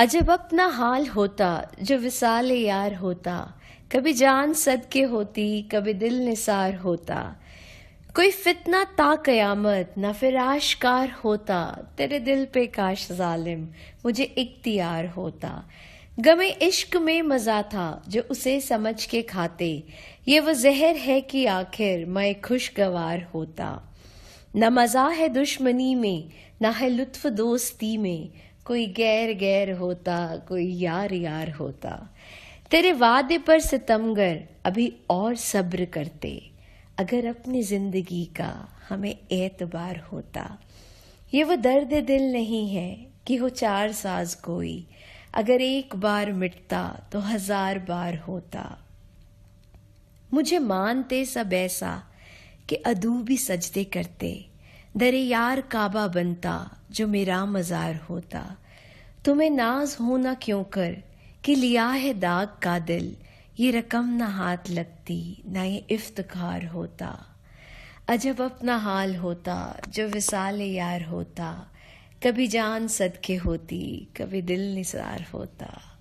अजब अपना हाल होता जो विसाल यार होता कभी जान सद के होती कभी दिल निसार होता कोई फितना ता कयामत ना आशकार होता तेरे दिल पे काश जालिम मुझे इख्तियार होता गमे इश्क में मजा था जो उसे समझ के खाते ये वो जहर है कि आखिर मैं खुशगवार होता न मजा है दुश्मनी में ना है लुत्फ दोस्ती में कोई गैर गैर होता कोई यार यार होता तेरे वादे पर सितमगर अभी और सब्र करते अगर अपनी जिंदगी का हमें एतबार होता ये वो दर्द दिल नहीं है कि हो चार साज कोई अगर एक बार मिटता तो हजार बार होता मुझे मानते सब ऐसा कि भी सजदे करते दरे यार काबा बनता जो मेरा मज़ार होता तुम्हें नाज होना क्यों कर कि लिया है दाग का दिल ये रकम ना हाथ लगती ना ये इफ्तखार होता अजब अपना हाल होता जो विसाल यार होता कभी जान सदके होती कभी दिल निसार होता